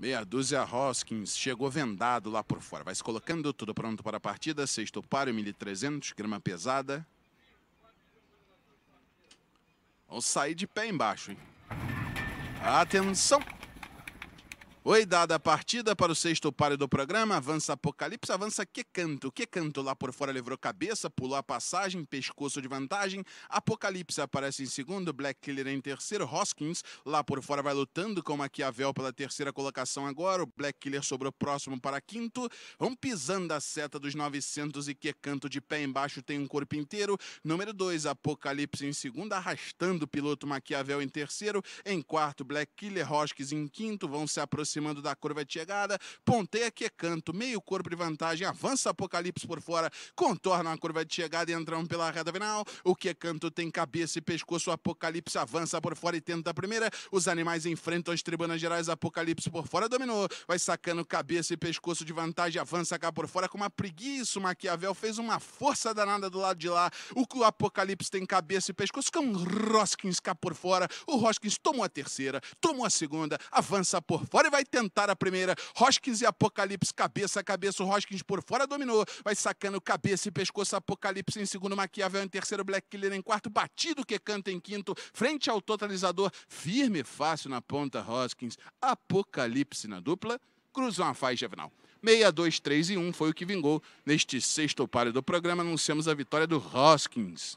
Meia dúzia Hoskins chegou vendado lá por fora. Vai se colocando tudo pronto para a partida. Sexto páreo, 1.300, grama pesada. Vão sair de pé embaixo, hein? Atenção! Oi, dada a partida para o sexto páreo do programa, avança Apocalipse, avança que canto, que canto lá por fora levou cabeça, pulou a passagem, pescoço de vantagem, Apocalipse aparece em segundo, Black Killer em terceiro, Hoskins lá por fora vai lutando com Maquiavel pela terceira colocação agora, o Black Killer sobrou próximo para quinto, vão pisando a seta dos 900 e que canto de pé embaixo tem um corpo inteiro, número 2, Apocalipse em segundo, arrastando o piloto Maquiavel em terceiro, em quarto, Black Killer, Hoskins em quinto, vão se aproximando aproximando da curva de chegada. Ponteia que canto, meio corpo de vantagem, avança Apocalipse por fora, contorna a curva de chegada e entram pela reta final. O que canto tem cabeça e pescoço, Apocalipse avança por fora e tenta a primeira. Os animais enfrentam as tribunas gerais, Apocalipse por fora dominou, vai sacando cabeça e pescoço de vantagem, avança cá por fora com uma preguiça. O Maquiavel fez uma força danada do lado de lá. O Apocalipse tem cabeça e pescoço, com Roskins cá por fora. O Roskins tomou a terceira, tomou a segunda, avança por fora e vai vai tentar a primeira. Hoskins e Apocalipse, cabeça a cabeça. O Hoskins por fora dominou. Vai sacando cabeça e pescoço. Apocalipse em segundo. Maquiavel em terceiro. Black Killer em quarto. Batido que canta em quinto. Frente ao totalizador. Firme e fácil na ponta. Hoskins. Apocalipse na dupla. Cruzam a faixa final. 6, 2, 3 e 1 foi o que vingou. Neste sexto páreo do programa, anunciamos a vitória do Hoskins.